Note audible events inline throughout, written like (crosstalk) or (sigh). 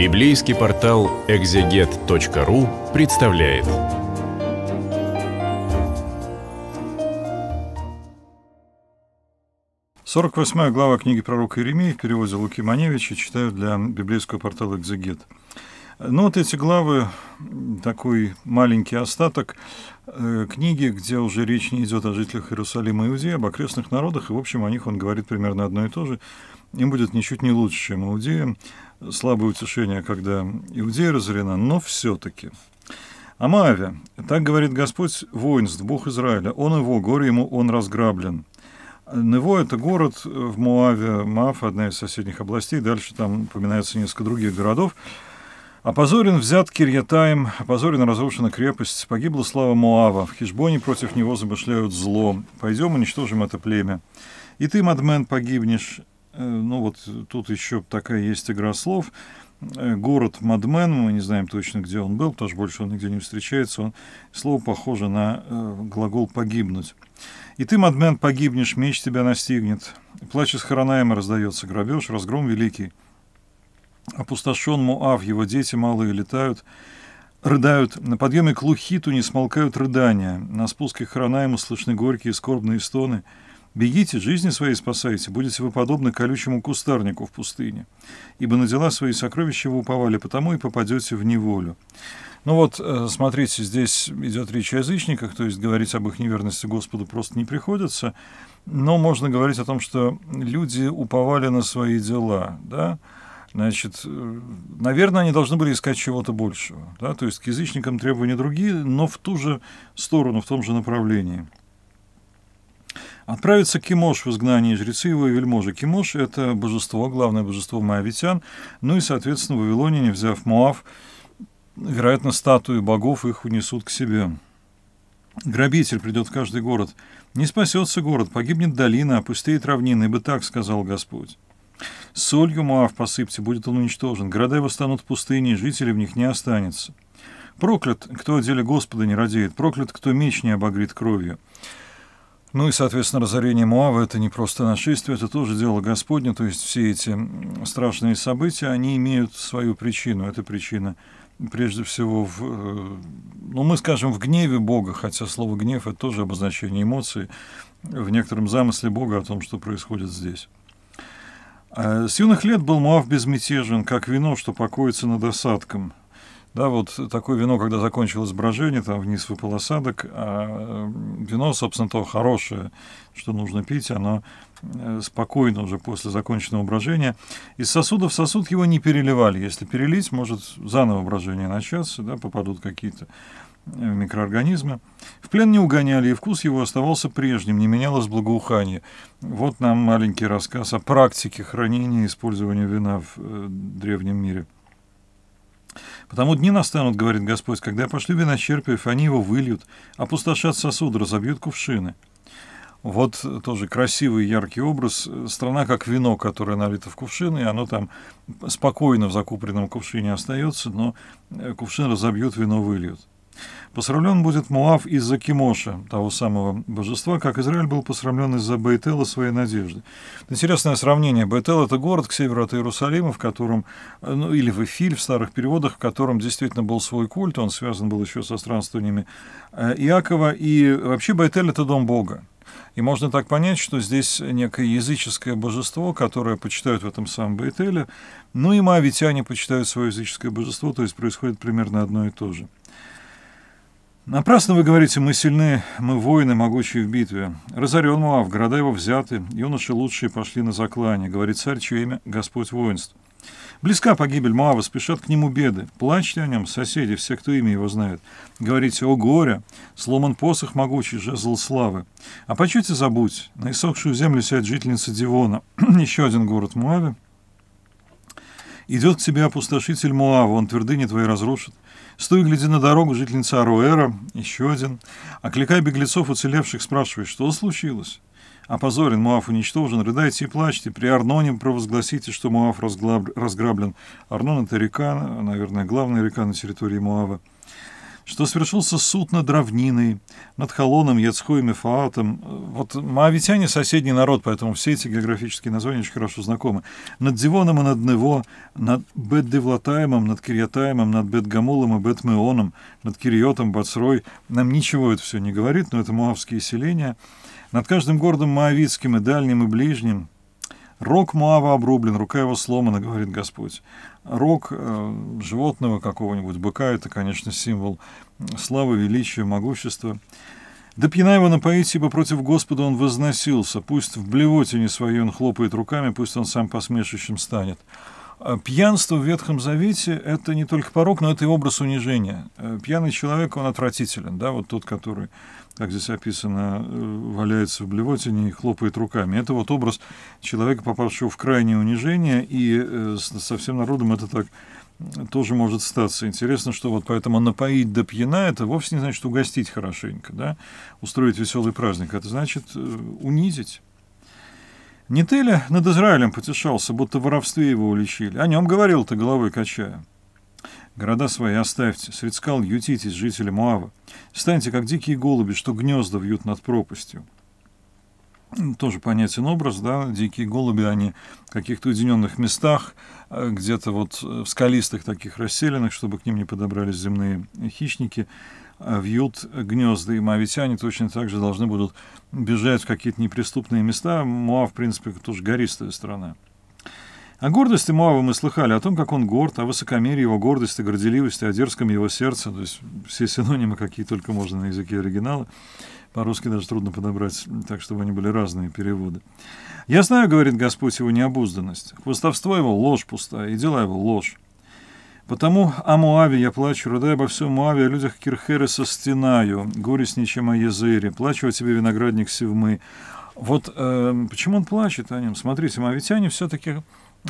Библейский портал экзегет.ру представляет. Сорок восьмая глава книги пророка Иеремии в переводе Луки Маневича читаю для библейского портала «Экзегет». Ну вот эти главы, такой маленький остаток э, книги, где уже речь не идет о жителях Иерусалима и Иудеи, об окрестных народах, и, в общем, о них он говорит примерно одно и то же. Им будет ничуть не лучше, чем иудеям слабое утешение, когда Иудея разорена, но все-таки. Амавия, так говорит Господь воинств, Бог Израиля, он его, горе ему, он разграблен. Нево – это город в Муаве, Маф, одна из соседних областей, дальше там упоминается несколько других городов. Опозорен взят Кирьятаем, опозорена разрушена крепость, погибла слава Моава, в Хижбоне против него замышляют зло. Пойдем уничтожим это племя. И ты, Мадмен, погибнешь, Э, ну вот э, тут еще такая есть игра слов. Э, Город Мадмен, мы не знаем точно, где он был, потому что больше он нигде не встречается. Он, слово похоже на э, глагол «погибнуть». «И ты, Мадмен, погибнешь, меч тебя настигнет. Плач из Харанаема раздается, грабеж, разгром великий. Опустошен Муав, его дети малые летают, рыдают. На подъеме к Лухиту не смолкают рыдания. На спуске к Харанаему слышны горькие скорбные стоны». Бегите, жизни свои спасайте, будете вы подобны колючему кустарнику в пустыне. Ибо на дела свои сокровища вы уповали, потому и попадете в неволю. Ну вот, э, смотрите, здесь идет речь о язычниках, то есть говорить об их неверности Господу просто не приходится, но можно говорить о том, что люди уповали на свои дела, да, Значит, э, наверное, они должны были искать чего-то большего. Да? То есть к язычникам требования другие, но в ту же сторону, в том же направлении. Отправится Кимош в изгнание жрецы его и вельможи. Кимош – это божество, главное божество моавитян. Ну и, соответственно, в Вавилоне, не взяв Моав, вероятно, статуи богов их унесут к себе. Грабитель придет в каждый город. Не спасется город, погибнет долина, опустеет равнина, ибо так сказал Господь. Солью Моав посыпьте, будет он уничтожен. Города его станут пустыней, жителей в них не останется. Проклят, кто о деле Господа не радеет, проклят, кто меч не обогрит кровью. Ну и, соответственно, разорение Моава – это не просто нашествие, это тоже дело Господне, то есть все эти страшные события, они имеют свою причину. Эта причина прежде всего, в, э, ну мы скажем, в гневе Бога, хотя слово «гнев» – это тоже обозначение эмоций, в некотором замысле Бога о том, что происходит здесь. А, с юных лет был Моав безмятежен, как вино, что покоится над осадком – да, вот такое вино, когда закончилось брожение, там вниз выпал осадок, а э, вино, собственно, то хорошее, что нужно пить, оно э, спокойно уже после законченного брожения. Из сосуда в сосуд его не переливали. Если перелить, может заново брожение начаться, да, попадут какие-то э, микроорганизмы. В плен не угоняли, и вкус его оставался прежним, не менялось благоухание. Вот нам маленький рассказ о практике хранения и использования вина в э, древнем мире. Потому дни настанут, говорит Господь, когда пошлю виночерпиев, они его выльют, опустошат сосуды разобьют кувшины. Вот тоже красивый яркий образ. Страна как вино, которое налито в кувшины, и оно там спокойно в закупленном кувшине остается, но кувшин разобьют, вино выльют. Посрамлен будет Муав из-за Кимоша, того самого божества, как Израиль был посрамлен из-за Бейтела своей надежды. Интересное сравнение. Бейтел – это город к северу от Иерусалима, в котором, э, ну или в Эфиль в старых переводах, в котором действительно был свой культ, он связан был еще со странствованиями э, Иакова, и вообще Бейтел это дом Бога. И можно так понять, что здесь некое языческое божество, которое почитают в этом самом Бейтеле, ну и мавитяне почитают свое языческое божество, то есть происходит примерно одно и то же. Напрасно вы говорите, мы сильны, мы воины, могучие в битве. Разорен Муав, города его взяты, юноши лучшие пошли на заклане, говорит царь, чье имя Господь воинств. Близка погибель Муава, спешат к нему беды. Плачьте о нем, соседи, все, кто имя его знает. Говорите, о горе, сломан посох могучий, жезл славы. А почуйте забудь, на иссохшую землю сядет жительница Дивона, (clears throat) еще один город Муаве, Идет к тебе опустошитель Муава, он твердыни твои разрушит. Стой, гляди на дорогу, жительница Аруэра, еще один. Окликай беглецов, уцелевших, спрашивай, что случилось? Опозорен, Муав уничтожен, рыдайте и плачьте, при Арноне провозгласите, что Муав разграблен. Арнон — это река, наверное, главная река на территории Муава что свершился суд над равниной, над Холоном, Яцхоем и Вот маавитяне соседний народ, поэтому все эти географические названия очень хорошо знакомы. Над Дивоном и над Нево, над Бет-Девлатаемом, над Кирьятаемом, над Бет-Гамулом и Бет-Меоном, над Кириотом, Бацрой. Нам ничего это все не говорит, но это муавские селения. Над каждым городом маавитским и дальним, и ближним, Рог Муава обрублен, рука его сломана, говорит Господь. Рог э, животного какого-нибудь, быка, это, конечно, символ славы, величия, могущества. Да пьяна его напоить, ибо против Господа он возносился. Пусть в блевотине своей он хлопает руками, пусть он сам посмешищем станет. А пьянство в Ветхом Завете — это не только порог, но это и образ унижения. Э, пьяный человек, он отвратителен, да, вот тот, который, как здесь описано, э, валяется в блевотине и хлопает руками. Это вот образ человека, попавшего в крайнее унижение, и э, со всем народом это так тоже может статься. Интересно, что вот поэтому напоить до пьяна – это вовсе не значит угостить хорошенько, да, устроить веселый праздник. Это значит унизить. Не Нетеля над Израилем потешался, будто в воровстве его уличили. О нем говорил то головой качая. Города свои оставьте, средскал ютитесь, жители Моава. Станьте, как дикие голуби, что гнезда вьют над пропастью тоже понятен образ, да, дикие голуби, они в каких-то уединенных местах, э, где-то вот э, в скалистых таких расселенных, чтобы к ним не подобрались земные хищники, э, вьют гнезда, и моавитяне точно так же должны будут бежать в какие-то неприступные места. Моа, в принципе, тоже гористая страна. О гордости Моава мы слыхали, о том, как он горд, о высокомерии его гордости, горделивости, о дерзком его сердце, то есть все синонимы, какие только можно на языке оригинала. По-русски даже трудно подобрать так, чтобы они были разные переводы. «Я знаю, — говорит Господь, — его необузданность. Хвостовство его — ложь пустая, и дела его — ложь. Потому о Муаве я плачу, рыдая обо всем Муаве, о людях Кирхереса стенаю, горестничем о Езыре, плачу о тебе, виноградник Севмы». Вот э, почему он плачет о нем? Смотрите, мавитяне все-таки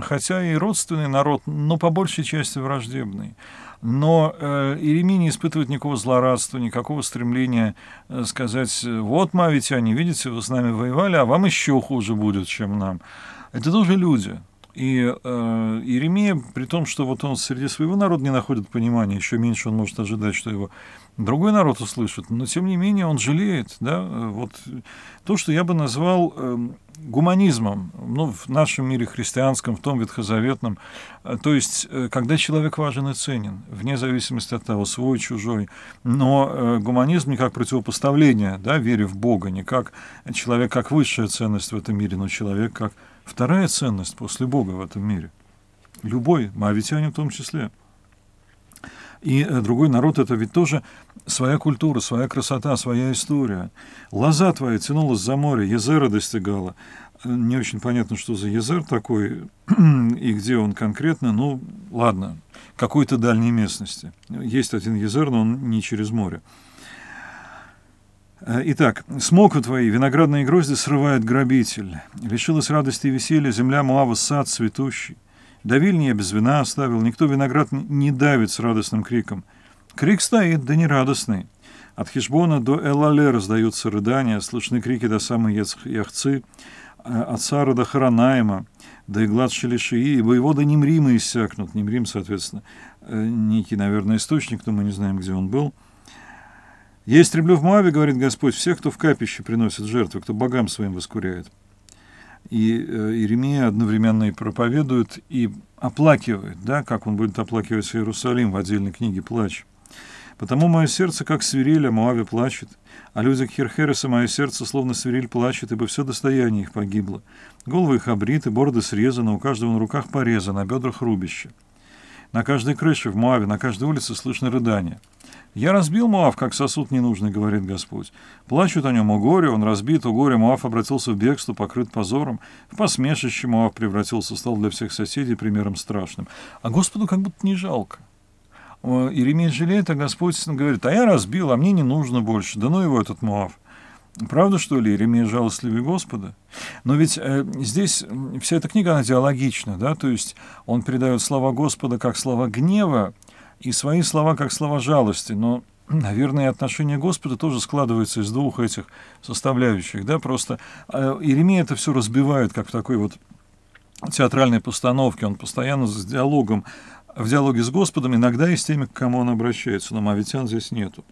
хотя и родственный народ, но по большей части враждебный. Но э, не испытывает никакого злорадства, никакого стремления э, сказать, «Э, вот, мавитяне, видите, вы с нами воевали, а вам еще хуже будет, чем нам. Это тоже люди, и э, Иеремия, при том, что вот он среди своего народа не находит понимания, еще меньше он может ожидать, что его другой народ услышит, но тем не менее он жалеет, да, э, вот то, что я бы назвал э, гуманизмом, ну, в нашем мире христианском, в том ветхозаветном, э, то есть, э, когда человек важен и ценен, вне зависимости от того, свой, чужой, но э, гуманизм не как противопоставление, да, вере в Бога, не как человек как высшая ценность в этом мире, но человек как Вторая ценность после Бога в этом мире. Любой, моавитяне в том числе. И э, другой народ — это ведь тоже своя культура, своя красота, своя история. Лоза твоя тянулась за море, Езера достигала. Э, не очень понятно, что за Езер такой (clears throat) и где он конкретно. Ну, ладно, какой-то дальней местности. Есть один Езер, но он не через море. Э, итак, смоку твои, виноградные грозди срывает грабитель. Лишилась радости и веселья земля Муава, сад цветущий. Давиль не без вина оставил, никто виноград не давит с радостным криком. Крик стоит, да не радостный. От Хишбона до Элале раздаются рыдания, слышны крики до самой Яхцы, э, от Сара до Харанаема, и Иглад Шелешии, и воевода Немрима иссякнут. Немрим, соответственно, э, некий, наверное, источник, но мы не знаем, где он был – «Я истреблю в Моаве, — говорит Господь, — всех, кто в капище приносит жертвы, кто богам своим воскуряет». И э, Иеремия одновременно и проповедует, и оплакивает, да, как он будет оплакивать Иерусалим в отдельной книге «Плач». «Потому мое сердце, как свирель, о Моаве плачет, а людях Херхереса мое сердце, словно свирель, плачет, ибо все достояние их погибло. Головы их обриты, бороды срезаны, у каждого на руках порезано, на бедрах рубище. На каждой крыше в Моаве, на каждой улице слышно рыдание». «Я разбил Муав, как сосуд ненужный, — говорит Господь. Плачут о нем о горе, он разбит, о горе Муав обратился в бегство, покрыт позором. В посмешище Муав превратился, стал для всех соседей примером страшным. А Господу как будто не жалко. Иеремия жалеет, а Господь говорит, а я разбил, а мне не нужно больше, да ну его этот Муав. Правда, что ли, Иеремия жалостливый Господа? Но ведь э, здесь вся эта книга, она диалогична, да, то есть он передает слова Господа как слова гнева, и свои слова как слова жалости, но, (clears throat) наверное, отношение Господа тоже складывается из двух этих составляющих, да, просто э, Иеремия это все разбивает, как в такой вот театральной постановке, он постоянно с диалогом, в диалоге с Господом, иногда и с теми, к кому он обращается, но мавитян здесь нету.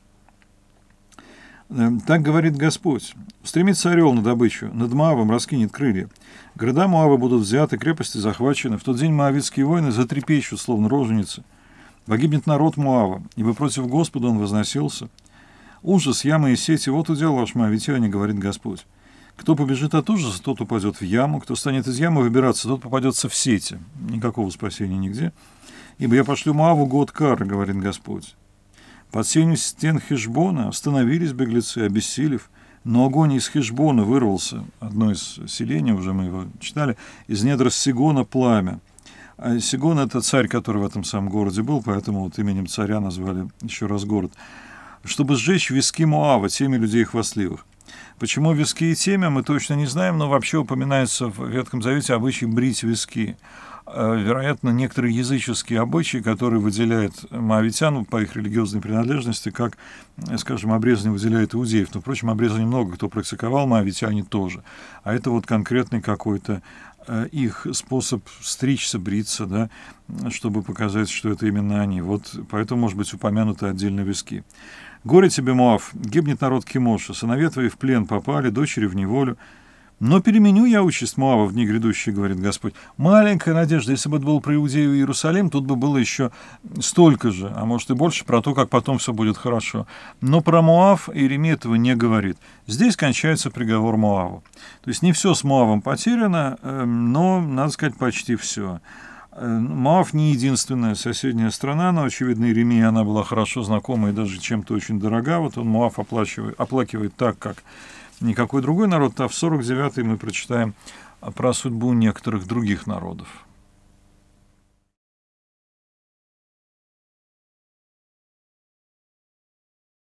Э, так говорит Господь. Стремится орел на добычу, над Моавом раскинет крылья. Города Моава будут взяты, крепости захвачены. В тот день моавитские войны затрепещут, словно роженицы. Погибнет народ Муава, ибо против Господа он возносился. Ужас, ямы и сети, вот удел ваш Моавитяне, говорит Господь. Кто побежит от ужаса, тот упадет в яму, кто станет из ямы выбираться, тот попадется в сети. Никакого спасения нигде. Ибо я пошлю Муаву год кары, говорит Господь. Под сенью стен Хижбона остановились беглецы, обессилев, но огонь из Хижбона вырвался, одно из селений, уже мы его читали, из недр Сигона пламя, а Сигон — это царь, который в этом самом городе был, поэтому вот именем царя назвали еще раз город. Чтобы сжечь виски Муава, теми людей хвастливых. Почему виски и темя, мы точно не знаем, но вообще упоминается в Ветхом Завете обычай брить виски. А, вероятно, некоторые языческие обычаи, которые выделяют маавитян по их религиозной принадлежности, как, скажем, обрезание выделяет иудеев. Но, впрочем, обрезание много кто практиковал, Моавитяне тоже. А это вот конкретный какой-то Э, их способ стричься, бриться, да, чтобы показать, что это именно они. Вот поэтому, может быть, упомянуты отдельно виски. «Горе тебе, Моав! Гибнет народ Кемоша. Сыновья твои в плен попали, дочери в неволю. Но переменю я участь Муава в дни грядущие, говорит Господь. Маленькая надежда, если бы это был про Иудею и Иерусалим, тут бы было еще столько же, а может и больше, про то, как потом все будет хорошо. Но про Моав Иеремия этого не говорит. Здесь кончается приговор Муаву То есть не все с Муавом потеряно, эм, но, надо сказать, почти все. Эм, Муав не единственная соседняя страна, но, очевидно, Иеремия, она была хорошо знакома и даже чем-то очень дорога. Вот он Муав Маав оплакивает так, как никакой другой народ, а в 49-й мы прочитаем про судьбу некоторых других народов.